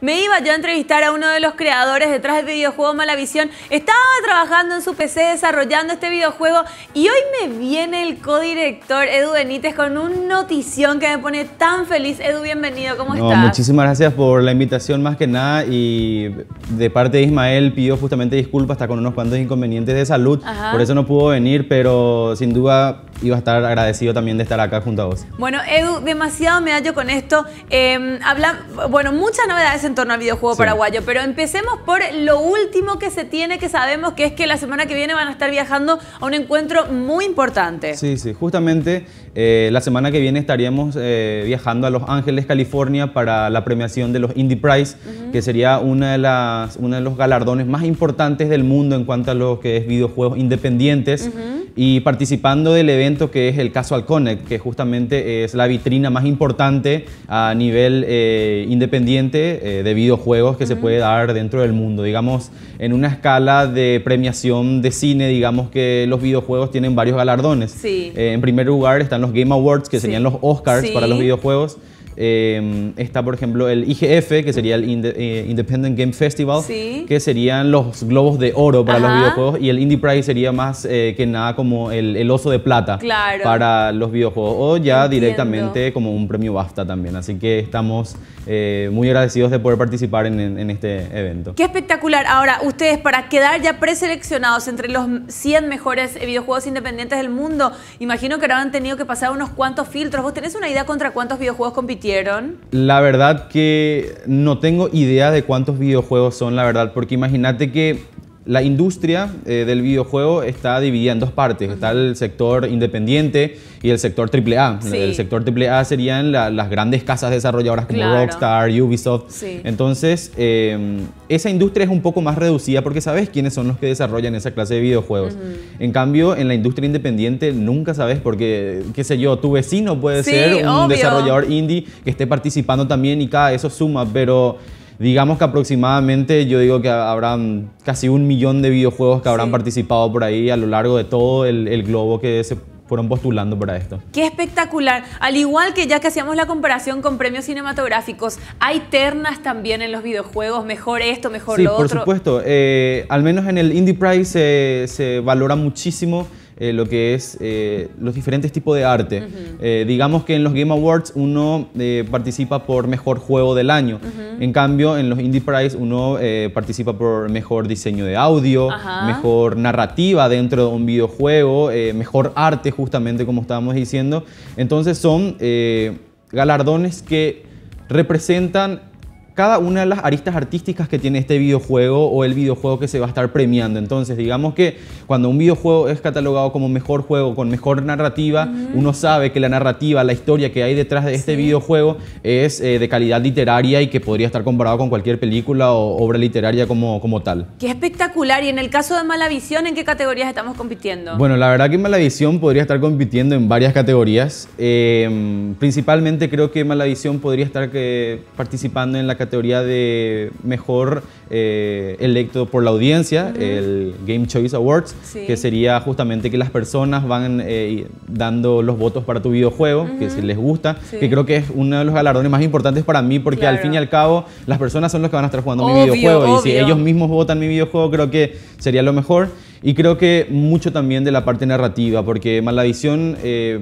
me iba yo a entrevistar a uno de los creadores detrás del videojuego Malavisión. Estaba trabajando en su PC desarrollando este videojuego y hoy me viene el codirector Edu Benítez con un notición que me pone tan feliz. Edu, bienvenido, ¿cómo estás? Muchísimas gracias por la invitación más que nada y de parte de Ismael pidió justamente disculpas, hasta con unos cuantos inconvenientes de salud, por eso no pudo venir, pero sin duda y va a estar agradecido también de estar acá junto a vos. Bueno, Edu, demasiado me hallo con esto. Eh, habla, bueno, muchas novedades en torno al videojuego paraguayo, pero empecemos por lo último que se tiene, que sabemos que es que la semana que viene van a estar viajando a un encuentro muy importante. Sí, sí, justamente eh, la semana que viene estaríamos eh, viajando a Los Ángeles, California, para la premiación de los Indie Prize, que sería una de, las, uno de los galardones más importantes del mundo en cuanto a lo que es videojuegos independientes y participando del evento que es el Casual Connect, que justamente es la vitrina más importante a nivel eh, independiente eh, de videojuegos que se puede dar dentro del mundo. Digamos, en una escala de premiación de cine, digamos que los videojuegos tienen varios galardones. Eh, en primer lugar están los Game Awards, que serían los Oscars para los videojuegos. Em, está, por ejemplo, el IGF, que sería el eh, Independent Game Festival, que serían los globos de oro para los videojuegos, y el Indie Prize sería más eh, que nada como el, oso de plata para los videojuegos, o ya directamente como un premio BAFTA también. Así que estamos eh, muy agradecidos de poder participar en, este evento. Qué espectacular. Ahora, ustedes para quedar ya preseleccionados entre los 100 mejores videojuegos independientes del mundo, imagino que ahora han tenido que pasar unos cuantos filtros. ¿Vos tenés una idea contra cuántos videojuegos compitieron? La verdad que no tengo idea de cuántos videojuegos son, la verdad, porque imagínate que la industria eh, del videojuego está dividida en dos partes. Está el sector independiente y el sector AAA. Sí. El sector AAA serían las grandes casas desarrolladoras como Rockstar, Ubisoft. Entonces, em, esa industria es un poco más reducida porque sabes quiénes son los que desarrollan esa clase de videojuegos. En cambio, en la industria independiente nunca sabes porque, qué sé yo, tu vecino puede ser un desarrollador indie que esté participando también y cada eso suma, pero... Digamos que aproximadamente yo digo que habrán casi un millón de videojuegos que habrán participado por ahí a lo largo de todo el, globo que se fueron postulando para esto. Qué espectacular. Al igual que ya que hacíamos la comparación con premios cinematográficos, hay ternas también en los videojuegos, mejor esto, mejor lo otro. por supuesto. Eh, al menos en el Indie Prize se valora muchísimo eh, lo que es eh, los diferentes tipos de arte. Eh, digamos que en los Game Awards uno participa por mejor juego del año. En cambio, en los Indie Prize uno participa por mejor diseño de audio, mejor narrativa dentro de un videojuego, mejor arte, justamente como estábamos diciendo. Entonces son galardones que representan cada una de las aristas artísticas que tiene este videojuego o el videojuego que se va a estar premiando. Entonces, digamos que cuando un videojuego es catalogado como mejor juego, con mejor narrativa, uno sabe que la narrativa, la historia que hay detrás de este videojuego es eh, de calidad literaria y que podría estar comparado con cualquier película o obra literaria como, como tal. Qué espectacular. Y en el caso de Malavisión, ¿en qué categorías estamos compitiendo? Bueno, la verdad que Malavisión podría estar compitiendo en varias categorías. Em, principalmente creo que Malavisión podría estar eh, participando en la categoría teoría de mejor eh, electo por la audiencia, el Game Choice Awards, que sería justamente que las personas van eh, dando los votos para tu videojuego, que si les gusta, que creo que es uno de los galardones más importantes para mí, porque al fin y al cabo las personas son las que van a estar jugando mi videojuego, y si ellos mismos votan mi videojuego, creo que sería lo mejor. Y creo que mucho también de la parte narrativa, porque maladición eh,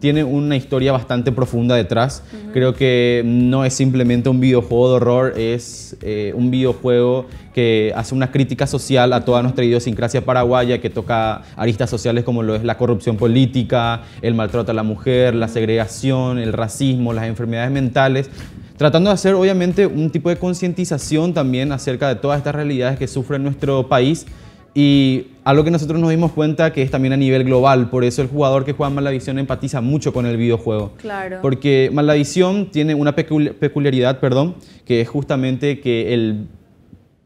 tiene una historia bastante profunda detrás. Creo que no es simplemente un videojuego de horror, es eh, un videojuego que hace una crítica social a toda nuestra idiosincrasia paraguaya, que toca aristas sociales como lo es la corrupción política, el maltrato a la mujer, la segregación, el racismo, las enfermedades mentales tratando de hacer obviamente un tipo de concientización también acerca de todas estas realidades que sufre nuestro país y algo que nosotros nos dimos cuenta que es también a nivel global, por eso el jugador que juega Malavisión empatiza mucho con el videojuego. Claro. Porque Malavisión tiene una peculiaridad, perdón, que es justamente que el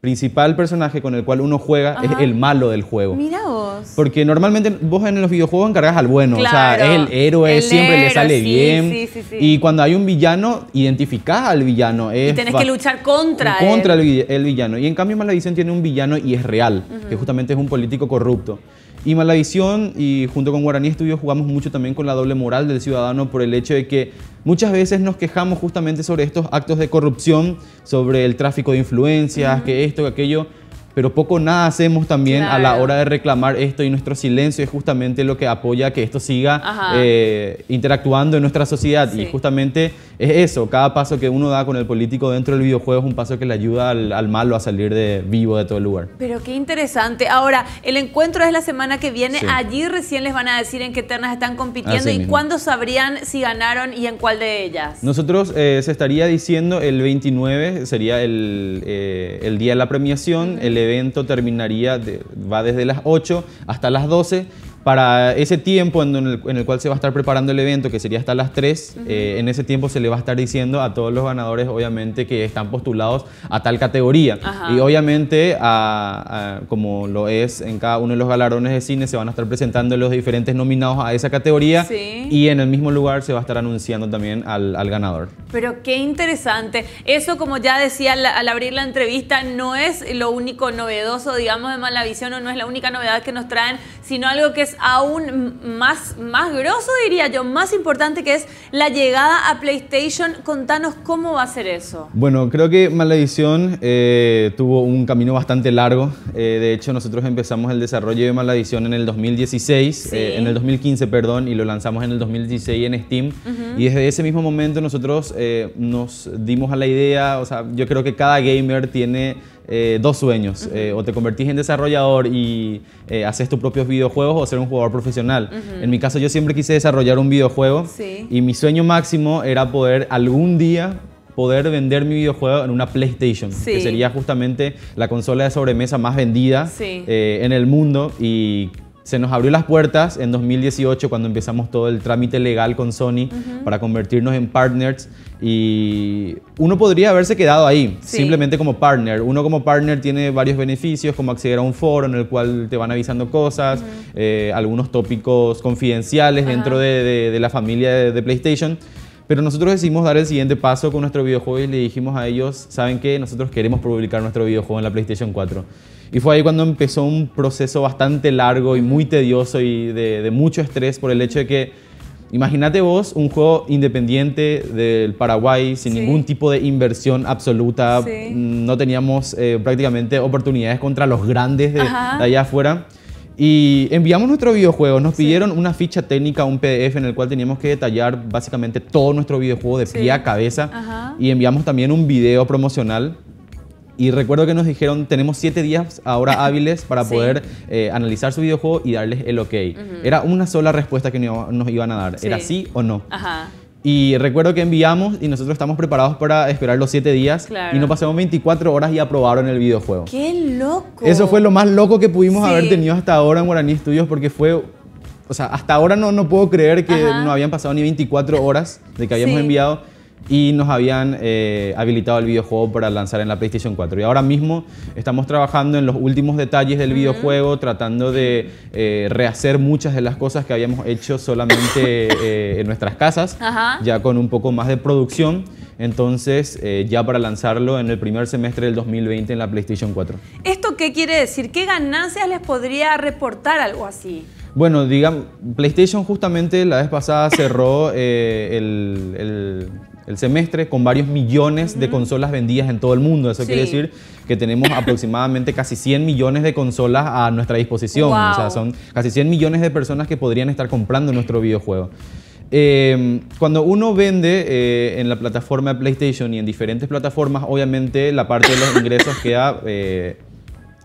principal personaje con el cual uno juega es el malo del juego. Mira vos. Porque normalmente vos en los videojuegos encargas al bueno, o sea, es el héroe, siempre le sale bien. Sí, sí, sí. Y cuando hay un villano, identificás al villano. y tenés que luchar contra él. Contra el villano. Y en cambio Malavisión tiene un villano y es real, que justamente es un político corrupto. Y Malavisión, y junto con Guaraní Estudios, jugamos mucho también con la doble moral del ciudadano por el hecho de que muchas veces nos quejamos justamente sobre estos actos de corrupción, sobre el tráfico de influencias, que esto, que aquello pero poco nada hacemos también a la hora de reclamar esto y nuestro silencio es justamente lo que apoya que esto siga eh, interactuando en nuestra sociedad y justamente es eso, cada paso que uno da con el político dentro del videojuego es un paso que le ayuda al, malo a salir de vivo de todo el lugar. Pero qué interesante. Ahora, el encuentro es la semana que viene, allí recién les van a decir en qué ternas están compitiendo y cuándo sabrían si ganaron y en cuál de ellas. Nosotros eh, se estaría diciendo el 29, sería eh, el, día de la premiación, el evento terminaría, de, va desde las 8 hasta las 12 para ese tiempo en el, cual se va a estar preparando el evento, que sería hasta las 3, eh, en ese tiempo se le va a estar diciendo a todos los ganadores, obviamente, que están postulados a tal categoría. Y obviamente, como lo es en cada uno de los galardones de cine, se van a estar presentando los diferentes nominados a esa categoría y en el mismo lugar se va a estar anunciando también al, ganador. Pero qué interesante. Eso, como ya decía al, abrir la entrevista, no es lo único novedoso, digamos, de Malavisión o no es la única novedad que nos traen, sino algo que aún más, más grosso, diría yo, más importante, que es la llegada a PlayStation. Contanos cómo va a ser eso. Bueno, creo que Maledición eh, tuvo un camino bastante largo. Eh, de hecho, nosotros empezamos el desarrollo de Maledición en el 2016, eh, en el 2015, perdón, y lo lanzamos en el 2016 en Steam. Y desde ese mismo momento nosotros nos dimos a la idea, o sea, yo creo que cada gamer tiene eh, dos sueños. Eh, o te convertís en desarrollador y eh, haces tus propios videojuegos o ser un jugador profesional. En mi caso yo siempre quise desarrollar un videojuego y mi sueño máximo era poder algún día poder vender mi videojuego en una PlayStation, que sería justamente la consola de sobremesa más vendida en el mundo y se nos abrió las puertas en 2018 cuando empezamos todo el trámite legal con Sony para convertirnos en partners y uno podría haberse quedado ahí, simplemente como partner. Uno como partner tiene varios beneficios, como acceder a un foro en el cual te van avisando cosas, eh, algunos tópicos confidenciales dentro de, la familia de, de PlayStation. Pero nosotros decidimos dar el siguiente paso con nuestro videojuego y le dijimos a ellos, ¿saben qué? Nosotros queremos publicar nuestro videojuego en la PlayStation 4. Y fue ahí cuando empezó un proceso bastante largo y muy tedioso y de, mucho estrés por el hecho de que, imagínate vos, un juego independiente del Paraguay, sin ningún tipo de inversión absoluta, mm, no teníamos eh, prácticamente oportunidades contra los grandes de, allá afuera. Y enviamos nuestro videojuego, nos pidieron una ficha técnica, un PDF en el cual teníamos que detallar básicamente todo nuestro videojuego de pie a cabeza. Y enviamos también un video promocional y recuerdo que nos dijeron, tenemos siete días ahora hábiles para poder eh, analizar su videojuego y darles el ok. Era una sola respuesta que nos iban a dar, era sí o no. Ajá. Y recuerdo que enviamos y nosotros estamos preparados para esperar los siete días. Y no pasamos 24 horas y aprobaron el videojuego. ¡Qué loco! Eso fue lo más loco que pudimos haber tenido hasta ahora en Guaraní Studios porque fue... O sea, hasta ahora no, no puedo creer que no habían pasado ni 24 horas de que habíamos enviado y nos habían eh, habilitado el videojuego para lanzar en la PlayStation 4. Y ahora mismo estamos trabajando en los últimos detalles del videojuego, tratando de eh, rehacer muchas de las cosas que habíamos hecho solamente eh, en nuestras casas, ya con un poco más de producción. Entonces, ya para lanzarlo en el primer semestre del 2020 en la PlayStation 4. ¿Esto qué quiere decir? ¿Qué ganancias les podría reportar algo así? Bueno, digamos, PlayStation justamente la vez pasada cerró el el semestre con varios millones de consolas vendidas en todo el mundo. Eso quiere decir que tenemos aproximadamente casi 100 millones de consolas a nuestra disposición. O sea, son casi 100 millones de personas que podrían estar comprando nuestro videojuego. Em, cuando uno vende eh, en la plataforma de PlayStation y en diferentes plataformas, obviamente la parte de los ingresos queda... Eh,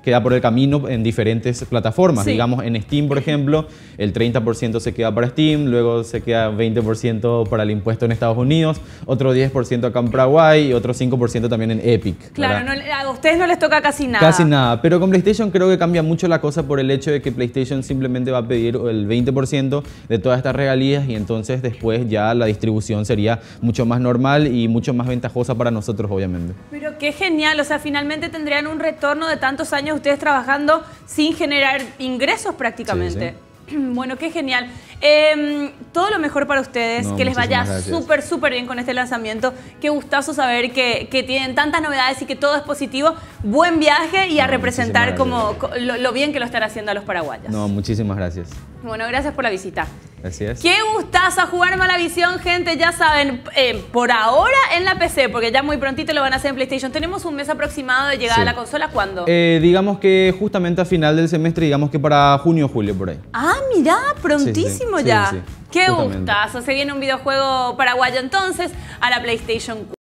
queda por el camino en diferentes plataformas. Digamos, en Steam, por ejemplo, el 30% se queda para Steam, luego se queda 20% para el impuesto en Estados Unidos, otro 10% acá en Paraguay y otro 5% también en Epic. Claro, a ustedes no les toca casi nada. Casi nada, pero con PlayStation creo que cambia mucho la cosa por el hecho de que PlayStation simplemente va a pedir el 20% de todas estas regalías y entonces después ya la distribución sería mucho más normal y mucho más ventajosa para nosotros, obviamente. Pero qué genial, o sea, finalmente tendrían un retorno de tantos años ustedes trabajando sin generar ingresos prácticamente. Bueno, qué genial. Em, todo lo mejor para ustedes, que les vaya súper, súper bien con este lanzamiento. Qué gustazo saber que, tienen tantas novedades y que todo es positivo. Buen viaje y a representar como lo, lo bien que lo están haciendo a los paraguayos. No, muchísimas gracias. Bueno, gracias por la visita. Así es. Qué gustazo jugar Malavisión, gente. Ya saben, eh, por ahora en la PC, porque ya muy prontito lo van a hacer en PlayStation. ¿Tenemos un mes aproximado de llegada a la consola? ¿Cuándo? Eh, digamos que justamente a final del semestre, digamos que para junio o julio, por ahí. Ah, mirá, prontísimo ya. Qué gustazo. Se viene un videojuego paraguayo entonces a la PlayStation 4.